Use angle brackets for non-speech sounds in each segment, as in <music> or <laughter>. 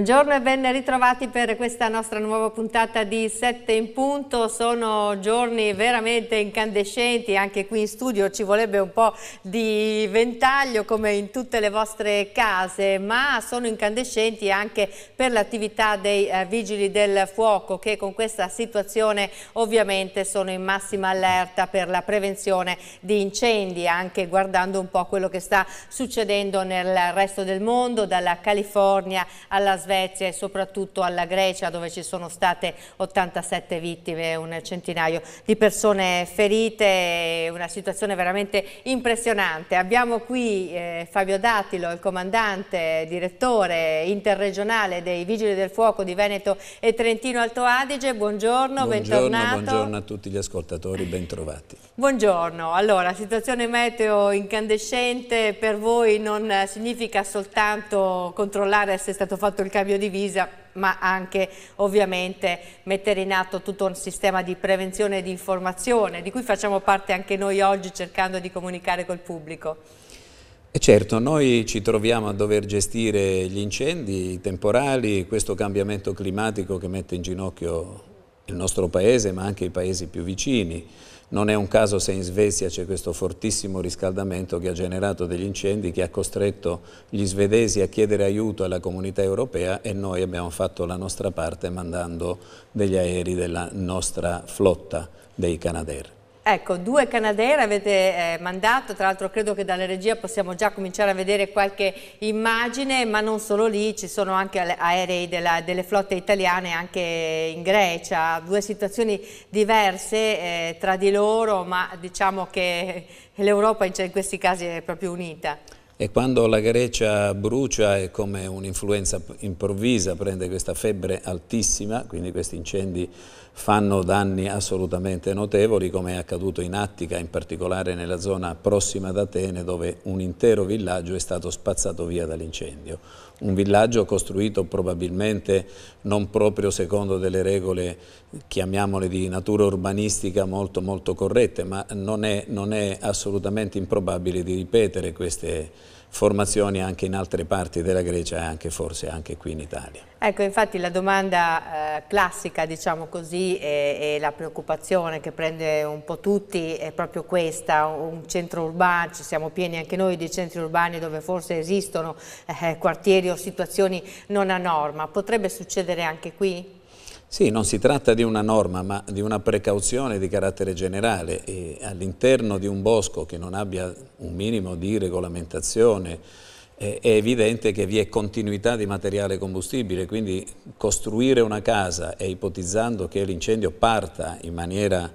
Buongiorno e ben ritrovati per questa nostra nuova puntata di 7 in punto. Sono giorni veramente incandescenti, anche qui in studio ci vorrebbe un po' di ventaglio come in tutte le vostre case, ma sono incandescenti anche per l'attività dei eh, vigili del fuoco che con questa situazione ovviamente sono in massima allerta per la prevenzione di incendi, anche guardando un po' quello che sta succedendo nel resto del mondo, dalla California alla Svezia Svezia e soprattutto alla Grecia dove ci sono state 87 vittime, un centinaio di persone ferite, una situazione veramente impressionante. Abbiamo qui eh, Fabio Dattilo, il comandante, direttore interregionale dei Vigili del Fuoco di Veneto e Trentino Alto Adige, buongiorno, buongiorno bentornato. Buongiorno a tutti gli ascoltatori, bentrovati. Buongiorno, allora situazione meteo incandescente per voi non significa soltanto controllare se è stato fatto il calcolo cambio cioè di visa ma anche ovviamente mettere in atto tutto un sistema di prevenzione e di informazione di cui facciamo parte anche noi oggi cercando di comunicare col pubblico. E certo, noi ci troviamo a dover gestire gli incendi i temporali, questo cambiamento climatico che mette in ginocchio il nostro paese ma anche i paesi più vicini. Non è un caso se in Svezia c'è questo fortissimo riscaldamento che ha generato degli incendi, che ha costretto gli svedesi a chiedere aiuto alla comunità europea e noi abbiamo fatto la nostra parte mandando degli aerei della nostra flotta dei Canadair. Ecco, due Canadair avete eh, mandato, tra l'altro credo che dalla regia possiamo già cominciare a vedere qualche immagine, ma non solo lì, ci sono anche aerei della, delle flotte italiane anche in Grecia, due situazioni diverse eh, tra di loro, ma diciamo che l'Europa in questi casi è proprio unita. E quando la Grecia brucia è come un'influenza improvvisa, prende questa febbre altissima, quindi questi incendi fanno danni assolutamente notevoli come è accaduto in Attica, in particolare nella zona prossima ad Atene dove un intero villaggio è stato spazzato via dall'incendio. Un villaggio costruito probabilmente non proprio secondo delle regole, chiamiamole di natura urbanistica, molto molto corrette, ma non è, non è assolutamente improbabile di ripetere queste formazioni anche in altre parti della Grecia e anche forse anche qui in Italia. Ecco, infatti la domanda eh, classica, diciamo così, e, la preoccupazione che prende un po' tutti è proprio questa, un centro urbano, ci siamo pieni anche noi di centri urbani dove forse esistono eh, quartieri o situazioni non a norma, potrebbe succedere anche qui? Sì, non si tratta di una norma ma di una precauzione di carattere generale e all'interno di un bosco che non abbia un minimo di regolamentazione è evidente che vi è continuità di materiale combustibile, quindi costruire una casa e ipotizzando che l'incendio parta in maniera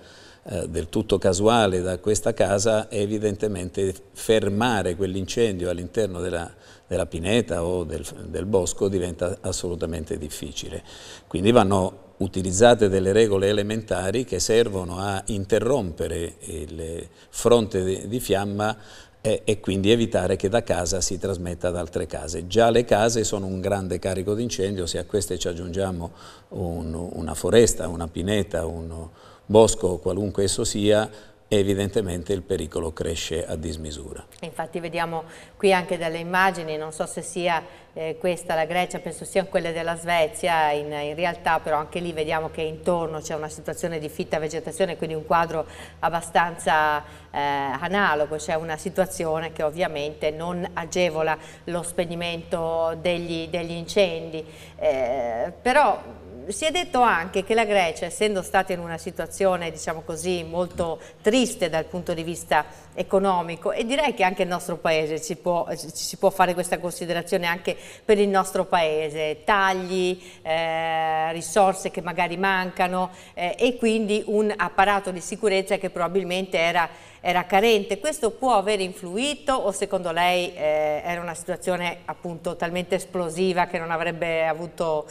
eh, del tutto casuale da questa casa è evidentemente fermare quell'incendio all'interno della, della, pineta o del, del bosco diventa assolutamente difficile. Quindi vanno utilizzate delle regole elementari che servono a interrompere il fronte di fiamma e, quindi evitare che da casa si trasmetta ad altre case. Già le case sono un grande carico d'incendio, se a queste ci aggiungiamo un, una foresta, una pineta, un bosco, qualunque esso sia, evidentemente il pericolo cresce a dismisura. Infatti vediamo qui anche dalle immagini, non so se sia eh, questa la Grecia, penso sia quella della Svezia, in, in, realtà però anche lì vediamo che intorno c'è una situazione di fitta vegetazione, quindi un quadro abbastanza eh, analogo, c'è una situazione che ovviamente non agevola lo spegnimento degli, degli incendi, eh, però si è detto anche che la Grecia, essendo stata in una situazione diciamo così, molto triste dal punto di vista economico e direi che anche il nostro paese ci, può, ci si può fare questa considerazione anche per il nostro paese, tagli, eh, risorse che magari mancano eh, e quindi un apparato di sicurezza che probabilmente era, era carente. Questo può aver influito o secondo lei eh, era una situazione appunto talmente esplosiva che non avrebbe avuto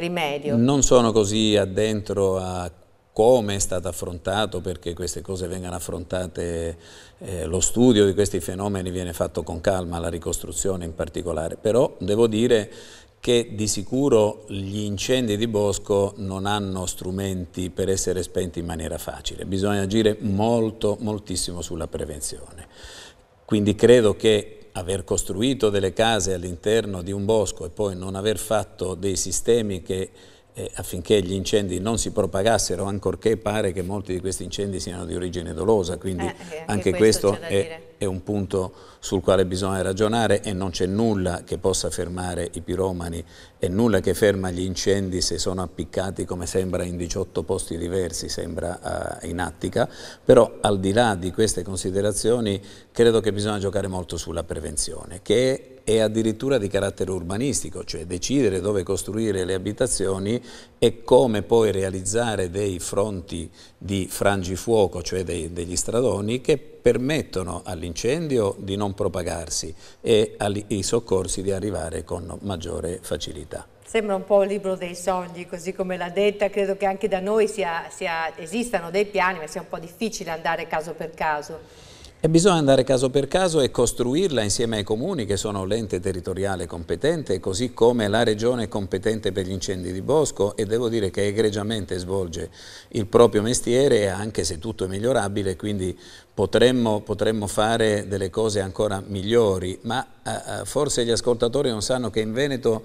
rimedio. Non sono così addentro a come è stato affrontato, perché queste cose vengano affrontate, eh, lo studio di questi fenomeni viene fatto con calma, la ricostruzione in particolare, però devo dire che di sicuro gli incendi di bosco non hanno strumenti per essere spenti in maniera facile, bisogna agire molto, moltissimo sulla prevenzione. Quindi credo che aver costruito delle case all'interno di un bosco e poi non aver fatto dei sistemi che eh, affinché gli incendi non si propagassero, ancorché pare che molti di questi incendi siano di origine dolosa, quindi eh, eh anche, anche, questo, questo è, è un punto sul quale bisogna ragionare e non c'è nulla che possa fermare i piromani e nulla che ferma gli incendi se sono appiccati come sembra in 18 posti diversi, sembra uh, in Attica, però al di là di queste considerazioni credo che bisogna giocare molto sulla prevenzione, che è è addirittura di carattere urbanistico, cioè decidere dove costruire le abitazioni e come poi realizzare dei fronti di frangifuoco, cioè dei, degli stradoni, che permettono all'incendio di non propagarsi e ai soccorsi di arrivare con maggiore facilità. Sembra un po' il libro dei sogni, così come l'ha detta, credo che anche da noi sia, sia, esistano dei piani, ma sia un po' difficile andare caso per caso. E bisogna andare caso per caso e costruirla insieme ai comuni che sono l'ente territoriale competente, così come la regione competente per gli incendi di bosco e devo dire che egregiamente svolge il proprio mestiere anche se tutto è migliorabile, quindi potremmo, potremmo fare delle cose ancora migliori, ma eh, eh forse gli ascoltatori non sanno che in Veneto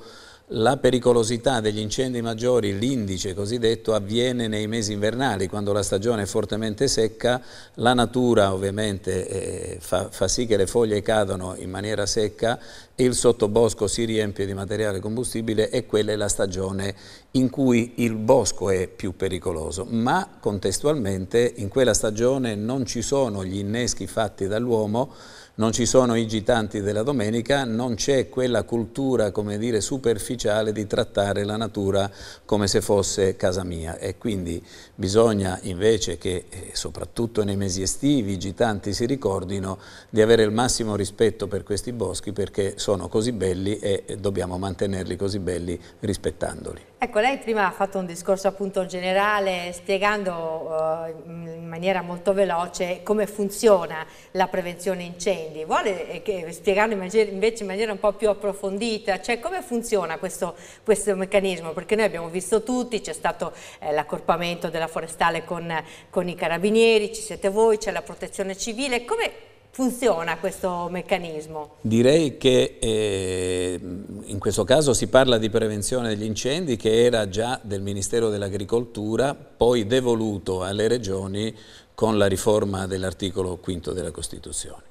la pericolosità degli incendi maggiori, l'indice cosiddetto, avviene nei mesi invernali, quando la stagione è fortemente secca, la natura ovviamente eh, fa, fa, sì che le foglie cadano in maniera secca, il sottobosco si riempie di materiale combustibile e quella è la stagione in cui il bosco è più pericoloso, ma contestualmente in quella stagione non ci sono gli inneschi fatti dall'uomo non ci sono i gitanti della domenica, non c'è quella cultura, come dire, superficiale di trattare la natura come se fosse casa mia e quindi bisogna invece che, eh, soprattutto nei mesi estivi, i gitanti si ricordino di avere il massimo rispetto per questi boschi perché sono così belli e eh, dobbiamo mantenerli così belli rispettandoli. Ecco, lei prima ha fatto un discorso appunto generale spiegando uh, in maniera molto veloce come funziona la prevenzione incendi. Vuole eh, spiegarlo invece in maniera un po' più approfondita, cioè come funziona questo, questo meccanismo? Perché noi abbiamo visto tutti, c'è stato eh, l'accorpamento della forestale con, con, i carabinieri, ci siete voi, c'è la protezione civile. Come, funziona questo meccanismo? Direi che eh, in questo caso si parla di prevenzione degli incendi che era già del Ministero dell'Agricoltura, poi devoluto alle regioni con la riforma dell'articolo 5 della Costituzione.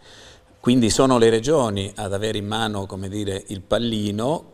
Quindi sono le regioni ad avere in mano dire, il pallino,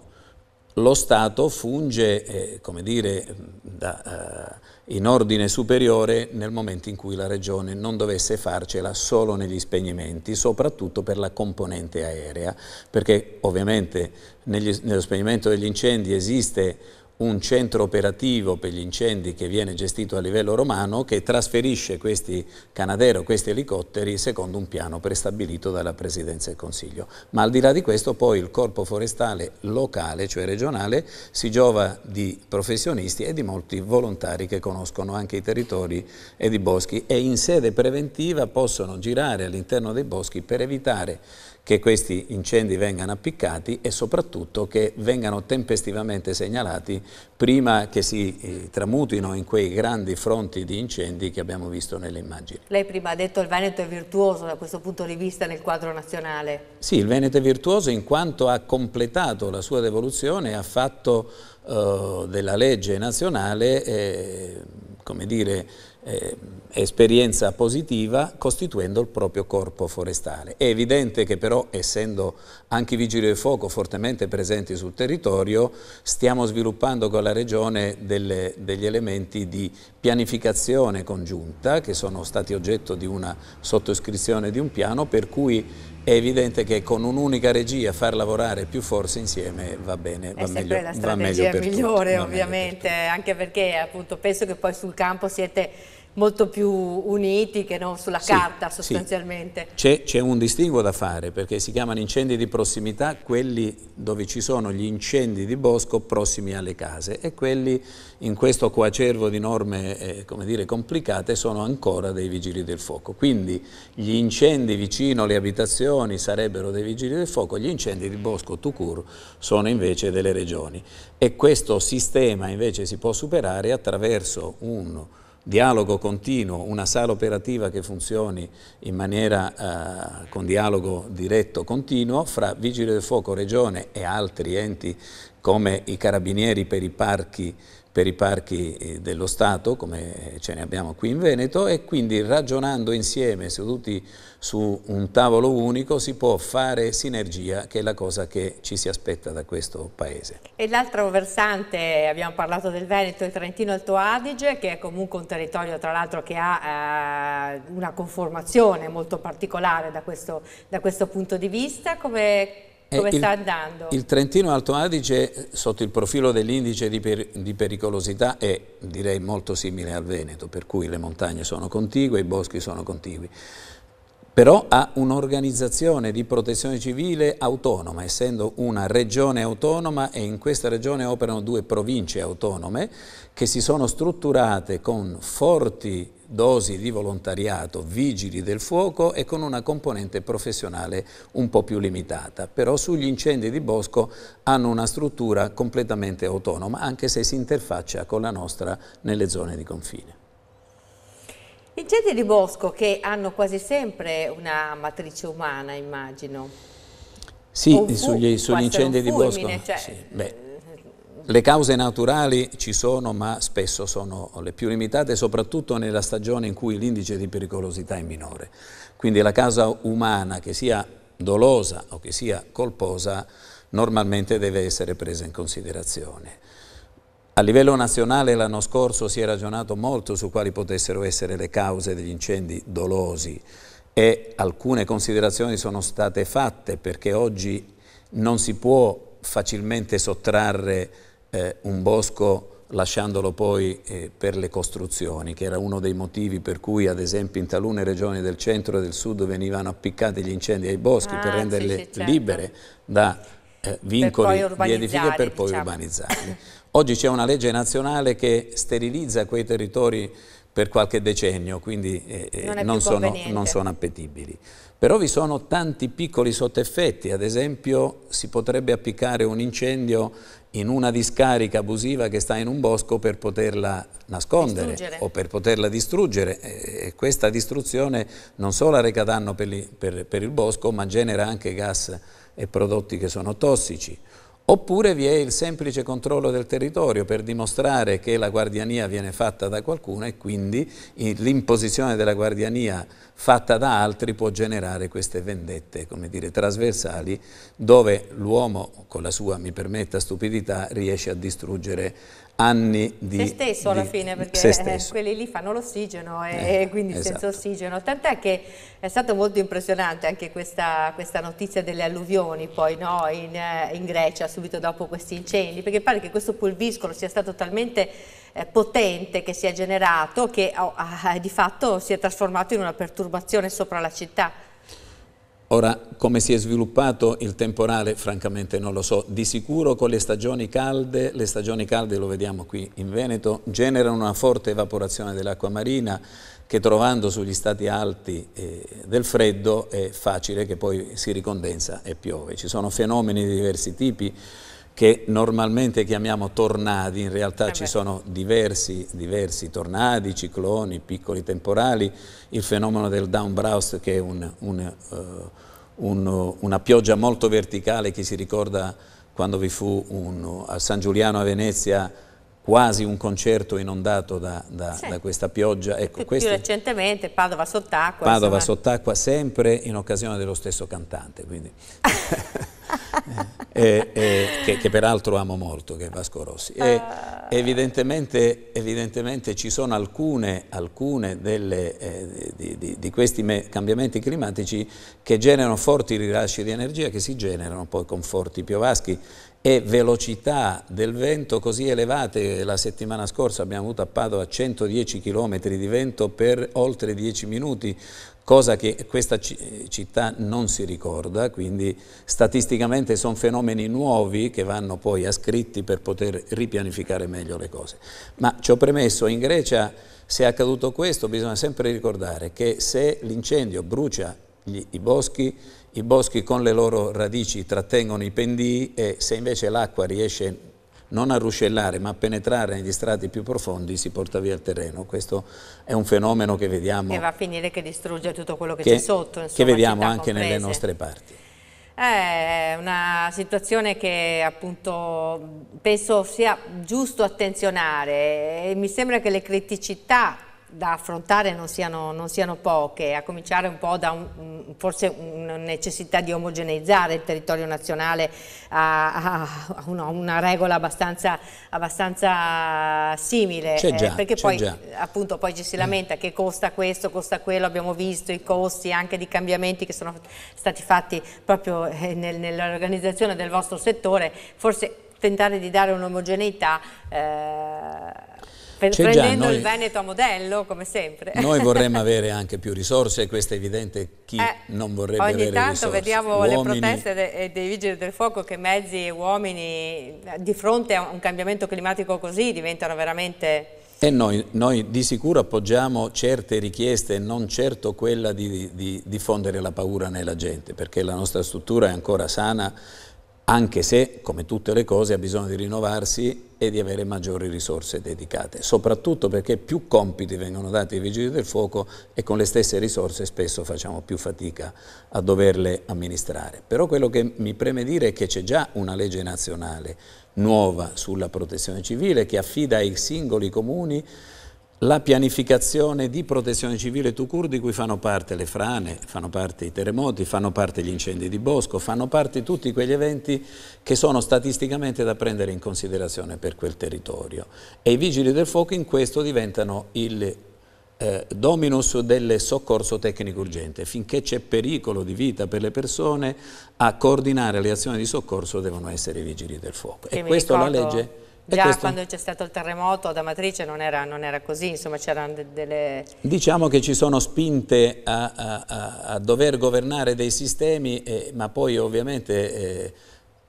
lo Stato funge eh, dire, da... Eh, in ordine superiore nel momento in cui la Regione non dovesse farcela solo negli spegnimenti, soprattutto per la componente aerea, perché ovviamente negli, nello spegnimento degli incendi esiste un centro operativo per gli incendi che viene gestito a livello romano che trasferisce questi canadero, questi elicotteri secondo un piano prestabilito dalla Presidenza del Consiglio. Ma al di là di questo poi il Corpo Forestale locale, cioè regionale, si giova di professionisti e di molti volontari che conoscono anche i territori ed i boschi e in sede preventiva possono girare all'interno dei boschi per evitare che questi incendi vengano appiccati e soprattutto che vengano tempestivamente segnalati prima che si eh, tramutino in quei grandi fronti di incendi che abbiamo visto nelle immagini. Lei prima ha detto che il Veneto è virtuoso da questo punto di vista nel quadro nazionale. Sì, il Veneto è virtuoso in quanto ha completato la sua devoluzione e ha fatto eh, della legge nazionale eh, come dire, eh, esperienza positiva costituendo il proprio corpo forestale. È evidente che però, essendo anche i vigili del fuoco fortemente presenti sul territorio, stiamo sviluppando con la Regione delle, degli elementi di pianificazione congiunta che sono stati oggetto di una sottoscrizione di un piano per cui è evidente che con un'unica regia far lavorare più forze insieme va bene, va è meglio, la strategia migliore tutti, ovviamente, per anche perché appunto penso che poi sul campo siete molto più uniti che non sulla sì, carta sostanzialmente. Sì. C'è un distinguo da fare perché si chiamano incendi di prossimità quelli dove ci sono gli incendi di bosco prossimi alle case e quelli in questo coacervo di norme eh, dire, complicate sono ancora dei vigili del fuoco. Quindi gli incendi vicino alle abitazioni sarebbero dei vigili del fuoco, gli incendi di bosco Tucur sono invece delle regioni e questo sistema invece si può superare attraverso un dialogo continuo, una sala operativa che funzioni in maniera eh, con dialogo diretto continuo fra Vigili del Fuoco, Regione e altri enti come i carabinieri per i parchi per i parchi eh, dello Stato, come eh, ce ne abbiamo qui in Veneto, e quindi ragionando insieme, seduti su un tavolo unico, si può fare sinergia, che è la cosa che ci si aspetta da questo Paese. E l'altro versante, abbiamo parlato del Veneto il Trentino-Alto Adige, che è comunque un territorio tra l'altro che ha eh, una conformazione molto particolare da questo, da questo punto di vista, come eh, Come eh, sta il, andando? Il Trentino Alto Adige eh, sotto il profilo dell'indice di, per, di, pericolosità è direi molto simile al Veneto, per cui le montagne sono contigue, i boschi sono contigui però ha un'organizzazione di protezione civile autonoma, essendo una regione autonoma e in questa regione operano due province autonome che si sono strutturate con forti dosi di volontariato, vigili del fuoco e con una componente professionale un po' più limitata. Però sugli incendi di bosco hanno una struttura completamente autonoma, anche se si interfaccia con la nostra nelle zone di confine. Incendi di bosco che hanno quasi sempre una matrice umana, immagino. Sì, sugli, sugli incendi di bosco. Cioè... Sì, le cause naturali ci sono, ma spesso sono le più limitate, soprattutto nella stagione in cui l'indice di pericolosità è minore. Quindi la causa umana, che sia dolosa o che sia colposa, normalmente deve essere presa in considerazione. A livello nazionale l'anno scorso si è ragionato molto su quali potessero essere le cause degli incendi dolosi e alcune considerazioni sono state fatte perché oggi non si può facilmente sottrarre eh, un bosco lasciandolo poi eh, per le costruzioni, che era uno dei motivi per cui ad esempio in talune regioni del centro e del sud venivano appiccati gli incendi ai boschi ah, per renderle sì, sì, certo. libere da eh, vincoli di edifici per poi diciamo. urbanizzarli. <laughs> Oggi c'è una legge nazionale che sterilizza quei territori per qualche decennio, quindi eh, eh non, non, sono, non, sono, appetibili. Però vi sono tanti piccoli sotteffetti, ad esempio si potrebbe appiccare un incendio in una discarica abusiva che sta in un bosco per poterla nascondere distruggere. o per poterla distruggere e questa distruzione non solo arreca danno per, per, per il bosco ma genera anche gas e prodotti che sono tossici. Oppure vi è il semplice controllo del territorio per dimostrare che la guardiania viene fatta da qualcuno e quindi l'imposizione della guardiania fatta da altri può generare queste vendette, come dire, trasversali dove l'uomo con la sua, mi permetta, stupidità riesce a distruggere anni di... Se stesso alla di, fine, perché eh, quelli lì fanno l'ossigeno eh, eh, e, eh, quindi esatto. senza ossigeno. Tant'è che è stata molto impressionante anche questa, questa notizia delle alluvioni poi no, in, eh, in, Grecia subito dopo questi incendi, perché pare che questo pulviscolo sia stato talmente eh, potente che si è generato che oh, ah, di fatto si è trasformato in una perturbazione sopra la città. Ora, come si è sviluppato il temporale, francamente non lo so. Di sicuro con le stagioni calde, le stagioni calde lo vediamo qui in Veneto, generano una forte evaporazione dell'acqua marina che trovando sugli stati alti eh, del freddo è facile che poi si ricondensa e piove. Ci sono fenomeni di diversi tipi che normalmente chiamiamo tornadi, in realtà eh ci sono diversi, diversi, tornadi, cicloni, piccoli temporali, il fenomeno del downburst che è un, un, uh, un, una pioggia molto verticale che si ricorda quando vi fu a San Giuliano a Venezia quasi un concerto inondato da, da, sì. da questa pioggia. Ecco, questi, più recentemente Padova sott'acqua. Padova sott'acqua sempre in occasione dello stesso cantante. Quindi. <laughs> <laughs> eh, eh, che, che, peraltro amo molto, che è Vasco Rossi. E, uh... evidentemente, evidentemente, ci sono alcune, alcune delle, eh, di, di, di, questi cambiamenti climatici che generano forti rilasci di energia che si generano poi con forti piovaschi e velocità del vento così elevate. La settimana scorsa abbiamo avuto a Padova 110 km di vento per oltre 10 minuti, cosa che questa città non si ricorda, quindi statisticamente sono fenomeni nuovi che vanno poi ascritti per poter ripianificare meglio le cose. Ma ci ho premesso, in Grecia se è accaduto questo bisogna sempre ricordare che se l'incendio brucia gli, i boschi, i boschi con le loro radici trattengono i pendii e se invece l'acqua riesce non a ruscellare ma a penetrare negli strati più profondi si porta via il terreno. Questo è un fenomeno che vediamo... Che va a finire che distrugge tutto quello che, che c'è sotto. Insomma, che vediamo anche comprese. nelle nostre parti. Eh, è una situazione che appunto penso sia giusto attenzionare e mi sembra che le criticità da affrontare non siano, non siano, poche, a cominciare un po' da un, forse una necessità di omogeneizzare il territorio nazionale a, a una, una, regola abbastanza, abbastanza simile, eh, già, eh, perché poi, appunto, poi ci si mm. lamenta mm. che costa questo, costa quello, abbiamo visto i costi anche di cambiamenti che sono stati fatti proprio eh, nel, nell'organizzazione del vostro settore, forse tentare di dare un'omogeneità eh, cioè, prendendo noi, il Veneto a modello, come sempre. Noi vorremmo <laughs> avere anche più risorse, questo è evidente chi eh, non vorrebbe avere risorse. Ogni tanto vediamo uomini. le proteste de, eh, dei Vigili del Fuoco che mezzi e uomini eh, di fronte a un cambiamento climatico così diventano veramente... E noi, noi, di sicuro appoggiamo certe richieste non certo quella di, di, di diffondere la paura nella gente, perché la nostra struttura è ancora sana, anche se, come tutte le cose, ha bisogno di rinnovarsi e di avere maggiori risorse dedicate, soprattutto perché più compiti vengono dati ai vigili del fuoco e con le stesse risorse spesso facciamo più fatica a doverle amministrare. Però quello che mi preme dire è che c'è già una legge nazionale nuova sulla protezione civile che affida ai singoli comuni la pianificazione di protezione civile Tucur di cui fanno parte le frane, fanno parte i terremoti, fanno parte gli incendi di bosco, fanno parte tutti quegli eventi che sono statisticamente da prendere in considerazione per quel territorio. E i vigili del fuoco in questo diventano il eh, dominus del soccorso tecnico urgente. Finché c'è pericolo di vita per le persone, a coordinare le azioni di soccorso devono essere i vigili del fuoco. Che e questo ricordo... la legge Già questo? quando c'è stato il terremoto ad Amatrice non era, non era così, insomma c'erano de delle... Diciamo che ci sono spinte a, a, a dover governare dei sistemi, eh, ma poi ovviamente... Eh,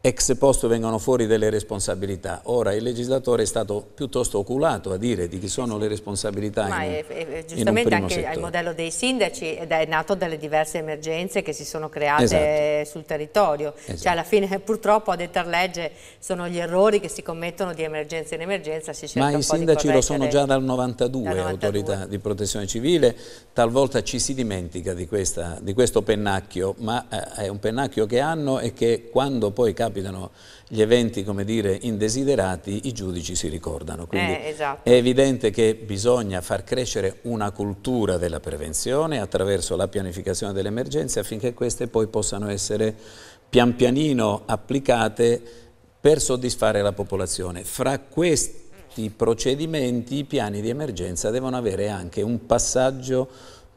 ex post vengono fuori delle responsabilità. Ora il legislatore è stato piuttosto oculato a dire di chi sono le responsabilità. Ma in, è, è, giustamente anche settore. il modello dei sindaci ed è nato dalle diverse emergenze che si sono create esatto. sul territorio. Cioè, esatto. Cioè alla fine <laughs> purtroppo a dettar legge sono gli errori che si commettono di emergenza in emergenza. Ma i sindaci lo sono già dal 92, dal 92, autorità di protezione civile, talvolta ci si dimentica di, questa, di questo pennacchio, ma eh, è un pennacchio che hanno e che quando poi capita capitano gli eventi, come dire, indesiderati, i giudici si ricordano. Quindi eh, esatto. è evidente che bisogna far crescere una cultura della prevenzione attraverso la pianificazione delle emergenze affinché queste poi possano essere pian pianino applicate per soddisfare la popolazione. Fra questi procedimenti i piani di emergenza devono avere anche un passaggio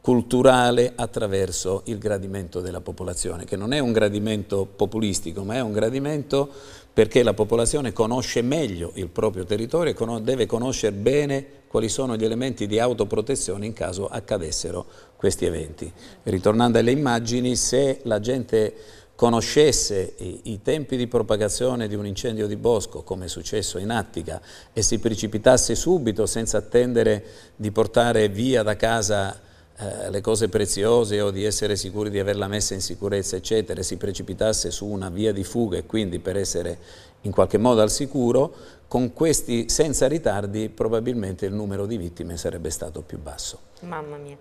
culturale attraverso il gradimento della popolazione, che non è un gradimento populistico, ma è un gradimento perché la popolazione conosce meglio il proprio territorio e deve conoscere bene quali sono gli elementi di autoprotezione in caso accadessero questi eventi. Ritornando alle immagini, se la gente conoscesse i, i, tempi di propagazione di un incendio di bosco, come è successo in Attica, e si precipitasse subito senza attendere di portare via da casa eh, le cose preziose o di essere sicuri di averla messa in sicurezza, eccetera, si precipitasse su una via di fuga e quindi per essere in qualche modo al sicuro, con questi senza ritardi probabilmente il numero di vittime sarebbe stato più basso. Mamma mia.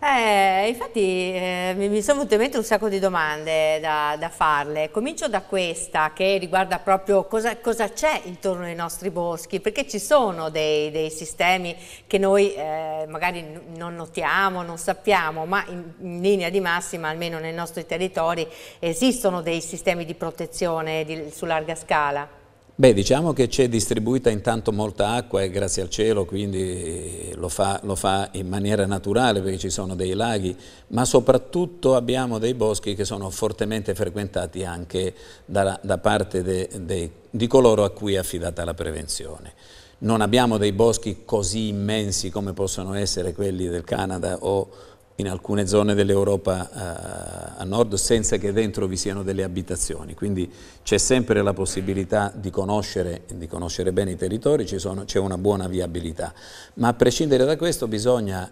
Eh, infatti eh, mi sono venute in mente un sacco di domande da, da, farle. Comincio da questa che riguarda proprio cosa, c'è intorno ai nostri boschi, perché ci sono dei, dei sistemi che noi eh, magari non notiamo, non sappiamo, ma in, in, linea di massima, almeno nei nostri territori, esistono dei sistemi di protezione di, su larga scala. Beh, diciamo che c'è distribuita intanto molta acqua e eh, grazie al cielo, quindi lo fa, lo fa, in maniera naturale perché ci sono dei laghi, ma soprattutto abbiamo dei boschi che sono fortemente frequentati anche da, da parte de, de, di coloro a cui è affidata la prevenzione. Non abbiamo dei boschi così immensi come possono essere quelli del Canada o in alcune zone dell'Europa eh, a nord senza che dentro vi siano delle abitazioni, quindi c'è sempre la possibilità di conoscere, di conoscere bene i territori, c'è una buona viabilità, ma a prescindere da questo bisogna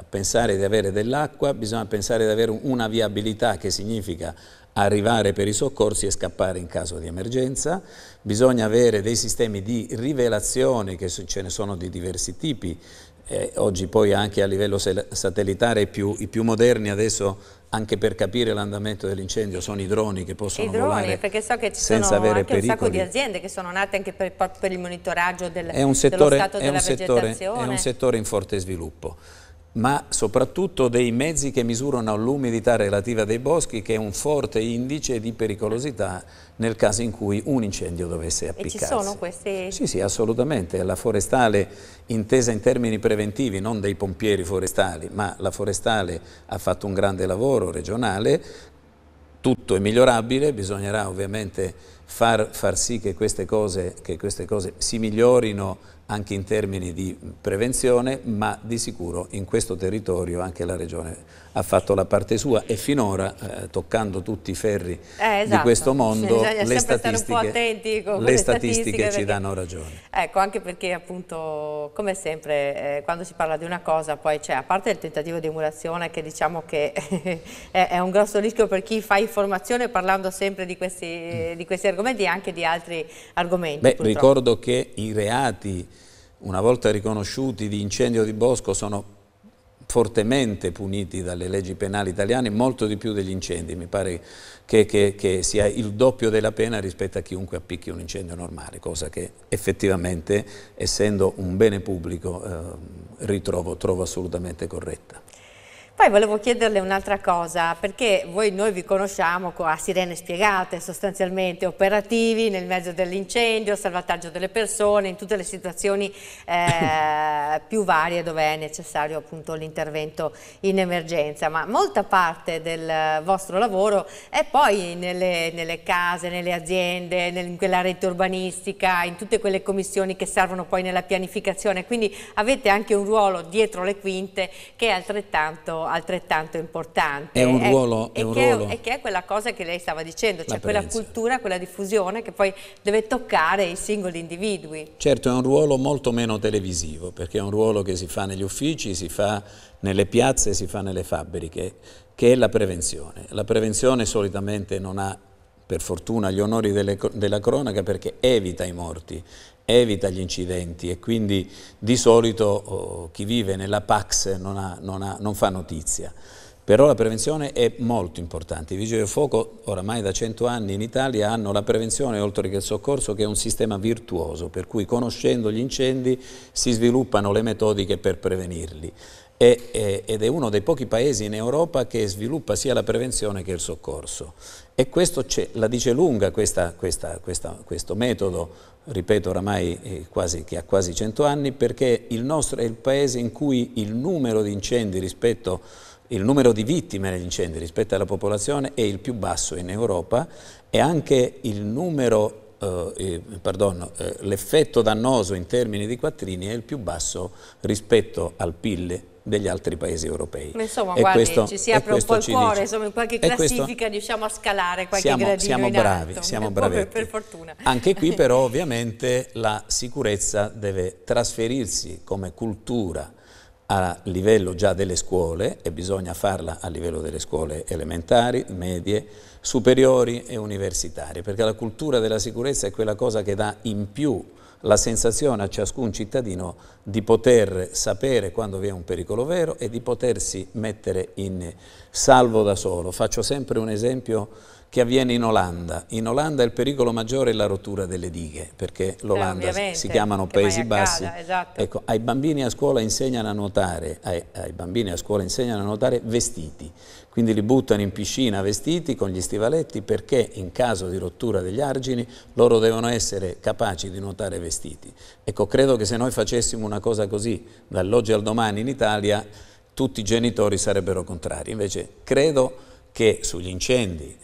eh, pensare di avere dell'acqua, bisogna pensare di avere una viabilità che significa arrivare per i soccorsi e scappare in caso di emergenza, bisogna avere dei sistemi di rivelazione che ce ne sono di diversi tipi, eh, oggi poi anche a livello satellitare i più, i più moderni adesso anche per capire l'andamento dell'incendio sono i droni che possono I droni, volare perché so che ci sono anche pericoli. un sacco di aziende che sono nate anche per, per il monitoraggio del, settore, dello stato della settore, vegetazione. È un settore in forte sviluppo ma soprattutto dei mezzi che misurano l'umidità relativa dei boschi che è un forte indice di pericolosità nel caso in cui un incendio dovesse appiccarsi. E ci sono queste... Sì, sì, assolutamente. La forestale intesa in termini preventivi, non dei pompieri forestali, ma la forestale ha fatto un grande lavoro regionale, tutto è migliorabile, bisognerà ovviamente far, far sì che queste cose, che queste cose si migliorino anche in termini di prevenzione, ma di sicuro in questo territorio anche la Regione ha fatto la parte sua e finora, eh, toccando tutti i ferri eh, esatto. di questo mondo, le statistiche, le statistiche, perché... ci danno ragione. Ecco, anche perché appunto, come sempre, eh, quando si parla di una cosa, poi c'è, a parte il tentativo di emulazione, che diciamo che <laughs> è, è, un grosso rischio per chi fa informazione parlando sempre di questi, mm. di questi argomenti e anche di altri argomenti. Beh, ricordo che i reati una volta riconosciuti di incendio di bosco, sono fortemente puniti dalle leggi penali italiane, molto di più degli incendi, mi pare che, che, che sia il doppio della pena rispetto a chiunque appicchi un incendio normale, cosa che effettivamente, essendo un bene pubblico, eh, ritrovo, trovo assolutamente corretta. Poi volevo chiederle un'altra cosa, perché voi noi vi conosciamo a sirene spiegate, sostanzialmente operativi nel mezzo dell'incendio, salvataggio delle persone, in tutte le situazioni eh, più varie dove è necessario appunto l'intervento in emergenza, ma molta parte del vostro lavoro è poi nelle, nelle case, nelle aziende, nel, in quella rete urbanistica, in tutte quelle commissioni che servono poi nella pianificazione, quindi avete anche un ruolo dietro le quinte che è altrettanto altrettanto importante. È un ruolo, è, è, è un che, ruolo. È, che è quella cosa che lei stava dicendo, cioè quella cultura, quella diffusione che poi deve toccare i singoli individui. Certo, è un ruolo molto meno televisivo, perché è un ruolo che si fa negli uffici, si fa nelle piazze, si fa nelle fabbriche, che è la prevenzione. La prevenzione solitamente non ha per fortuna gli onori delle, della cronaca perché evita i morti, evita gli incidenti e quindi di solito oh, chi vive nella Pax non, ha, non, ha, non fa notizia. Però la prevenzione è molto importante. I vigili del fuoco oramai da 100 anni in Italia hanno la prevenzione oltre che il soccorso che è un sistema virtuoso, per cui conoscendo gli incendi si sviluppano le metodiche per prevenirli ed è uno dei pochi paesi in Europa che sviluppa sia la prevenzione che il soccorso. E questo la dice lunga questa, questa, questa, questo metodo, ripeto oramai eh, quasi, che ha quasi 100 anni, perché il nostro è il paese in cui il numero di incendi rispetto il numero di vittime negli incendi rispetto alla popolazione è il più basso in Europa e anche il numero eh, eh, eh l'effetto dannoso in termini di quattrini è il più basso rispetto al PIL degli altri paesi europei. Ma insomma, guardi, questo, ci si apre un po' il cuore, dice. insomma, in qualche classifica questo, riusciamo a scalare qualche siamo, gradino siamo bravi, alto, siamo bravi. Per, per fortuna. Anche qui <laughs> però ovviamente la sicurezza deve trasferirsi come cultura a livello già delle scuole e bisogna farla a livello delle scuole elementari, medie, superiori e universitarie, perché la cultura della sicurezza è quella cosa che dà in più la sensazione a ciascun cittadino di poter sapere quando vi è un pericolo vero e di potersi mettere in salvo da solo. Faccio sempre un esempio che avviene in Olanda. In Olanda il pericolo maggiore è la rottura delle dighe, perché eh, l'Olanda eh, si chiamano Paesi Bassi. Accada, esatto. Ecco, ai bambini a scuola insegnano a nuotare, ai, ai bambini a scuola insegnano a nuotare vestiti, quindi li buttano in piscina vestiti con gli stivaletti perché in caso di rottura degli argini loro devono essere capaci di nuotare vestiti. Ecco, credo che se noi facessimo una cosa così dall'oggi al domani in Italia tutti i genitori sarebbero contrari. Invece credo che sugli incendi,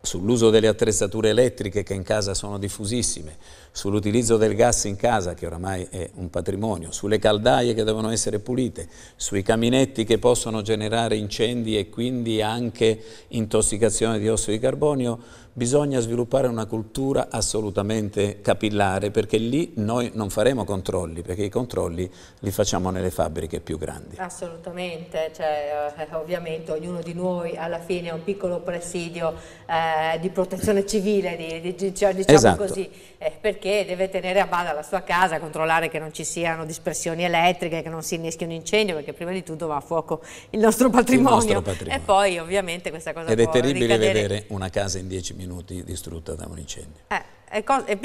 sull'uso delle attrezzature elettriche che in casa sono diffusissime, sull'utilizzo del gas in casa, che oramai è un patrimonio, sulle caldaie che devono essere pulite, sui caminetti che possono generare incendi e quindi anche intossicazione di ossido di carbonio, bisogna sviluppare una cultura assolutamente capillare perché lì noi non faremo controlli, perché i controlli li facciamo nelle fabbriche più grandi. Assolutamente, cioè, eh, eh, ovviamente ognuno di noi alla fine è un piccolo presidio eh, di protezione civile, di, di, cioè, diciamo esatto. così, eh, per perché deve tenere a bada la sua casa, controllare che non ci siano dispersioni elettriche, che non si inneschi un incendio, perché prima di tutto va a fuoco il nostro patrimonio. Il nostro patrimonio. E poi ovviamente questa cosa Ed è terribile ricadere. vedere una casa in dieci minuti distrutta da un incendio. Eh. È è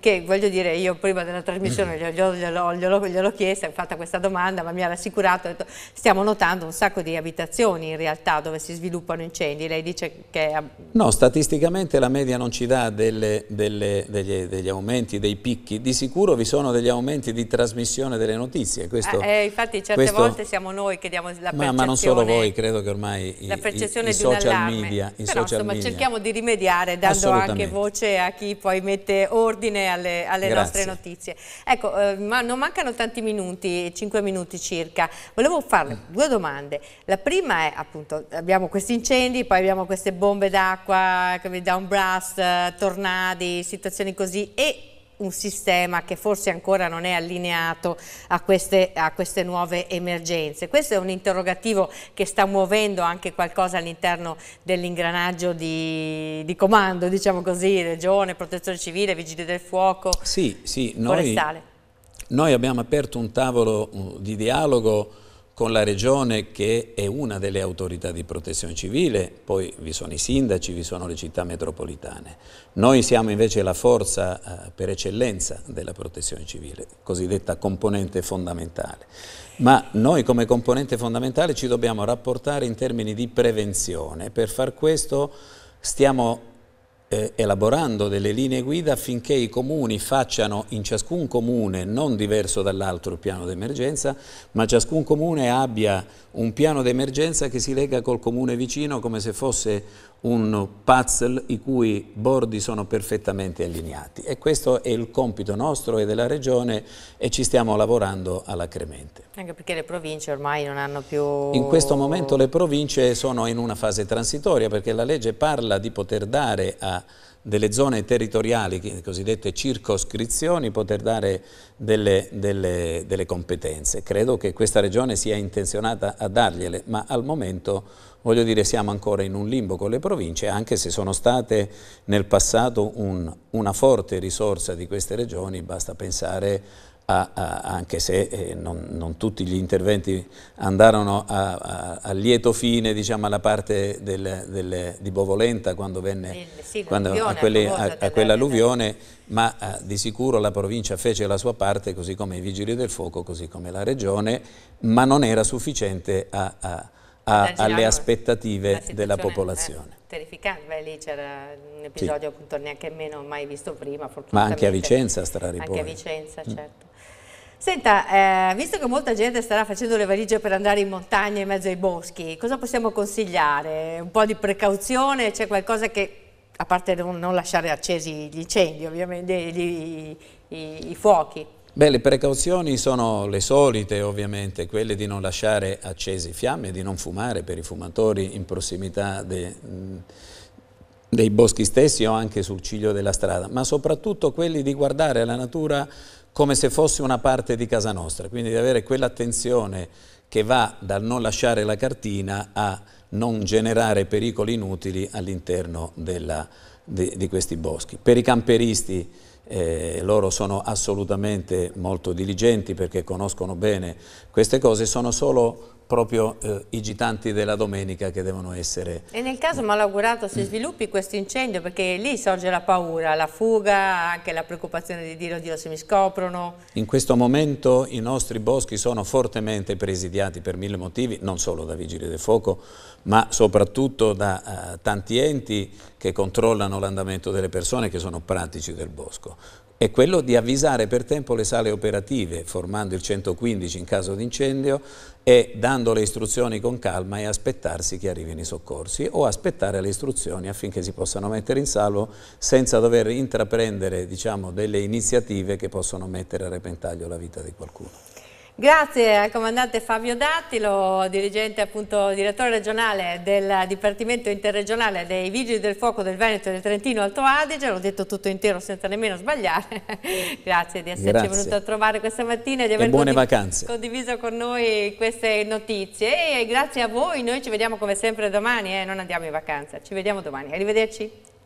che voglio dire, io prima della trasmissione gliel'ho mm-hmm. glielo, glielo, glielo chiesta, ho fatta questa domanda, ma mi ha rassicurato, detto, stiamo notando un sacco di abitazioni in realtà dove si sviluppano incendi, lei dice che... È... No, statisticamente la media non ci dà delle, delle, degli, degli, aumenti, dei picchi, di sicuro vi sono degli aumenti di trasmissione delle notizie. Questo, eh, eh, infatti certe questo... volte siamo noi che diamo la percezione... Ma, ma non solo voi, credo che ormai i, i, i social media... I Però, social insomma, media. cerchiamo di rimediare dando anche voce a chi poi mette ordine alle, alle nostre notizie. Ecco, eh, ma non mancano tanti minuti, 5 minuti circa. Volevo farle due domande. La prima è appunto, abbiamo questi incendi, poi abbiamo queste bombe d'acqua, downburst, eh, tornadi, situazioni così e un sistema che forse ancora non è allineato a queste, a queste nuove emergenze. Questo è un interrogativo che sta muovendo anche qualcosa all'interno dell'ingranaggio di, di, comando, diciamo così, regione, protezione civile, vigili del fuoco, sì, sì, noi, Noi abbiamo aperto un tavolo uh, di dialogo con la regione che è una delle autorità di protezione civile, poi vi sono i sindaci, vi sono le città metropolitane. Noi siamo invece la forza eh, per eccellenza della protezione civile, cosiddetta componente fondamentale. Ma noi come componente fondamentale ci dobbiamo rapportare in termini di prevenzione. Per far questo stiamo eh, elaborando delle linee guida affinché i comuni facciano in ciascun comune, non diverso dall'altro il piano d'emergenza, ma ciascun comune abbia un piano d'emergenza che si lega col comune vicino come se fosse un puzzle i cui bordi sono perfettamente allineati. E questo è il compito nostro e della Regione e ci stiamo lavorando alacremente. Anche perché le province ormai non hanno più... In questo momento le province sono in una fase transitoria perché la legge parla di poter dare a delle zone territoriali, cosiddette circoscrizioni, poter dare delle, delle, delle, competenze. Credo che questa regione sia intenzionata a dargliele, ma al momento voglio dire siamo ancora in un limbo con le province, anche se sono state nel passato un, una forte risorsa di queste regioni, basta pensare a, a, anche se eh, non, non, tutti gli interventi andarono a, a lieto fine diciamo, alla parte del, del, di Bovolenta quando venne sì, quando, quelle, a, quell'alluvione, ma eh, di sicuro la provincia fece la sua parte così come i Vigili del Fuoco, così come la Regione, ma non era sufficiente alle aspettative della eh, popolazione. Eh terrificante, beh lì c'era un episodio sì. appunto neanche meno mai visto prima, Ma anche a Vicenza Straripoli. Anche a Vicenza, mm. certo. Mm. Senta, eh, visto che molta gente starà facendo le valigie per andare in montagna in mezzo ai boschi, cosa possiamo consigliare? Un po' di precauzione? C'è qualcosa che, a parte non, non, lasciare accesi gli incendi ovviamente, gli, i, i fuochi? Beh, le precauzioni sono le solite ovviamente, quelle di non lasciare accesi fiamme, di non fumare per i fumatori in prossimità de, dei boschi stessi o anche sul ciglio della strada, ma soprattutto quelli di guardare la natura come se fosse una parte di casa nostra, quindi di avere quell'attenzione che va dal non lasciare la cartina a non generare pericoli inutili all'interno di, di, questi boschi. Per i camperisti eh, loro sono assolutamente molto diligenti perché conoscono bene queste cose, sono solo proprio eh, i gitanti della domenica che devono essere... E nel caso malaugurato si sviluppi questo incendio perché lì sorge la paura, la fuga, anche la preoccupazione di dire oddio se mi scoprono. In questo momento i nostri boschi sono fortemente presidiati per mille motivi, non solo da vigili del fuoco ma soprattutto da eh, tanti enti che controllano l'andamento delle persone che sono pratici del bosco è quello di avvisare per tempo le sale operative, formando il 115 in caso di incendio e dando le istruzioni con calma e aspettarsi che arrivino i soccorsi o aspettare le istruzioni affinché si possano mettere in salvo senza dover intraprendere diciamo, delle iniziative che possono mettere a repentaglio la vita di qualcuno. Grazie al comandante Fabio Dattilo, dirigente appunto direttore regionale del Dipartimento Interregionale dei Vigili del Fuoco del Veneto e del Trentino Alto Adige, l'ho detto tutto intero senza nemmeno sbagliare. <laughs> Grazie di esserci Grazie. venuto a trovare questa mattina e di aver condiv condiviso con noi queste notizie e grazie a voi, noi ci vediamo come sempre domani, eh? non andiamo in vacanza, ci vediamo domani, arrivederci.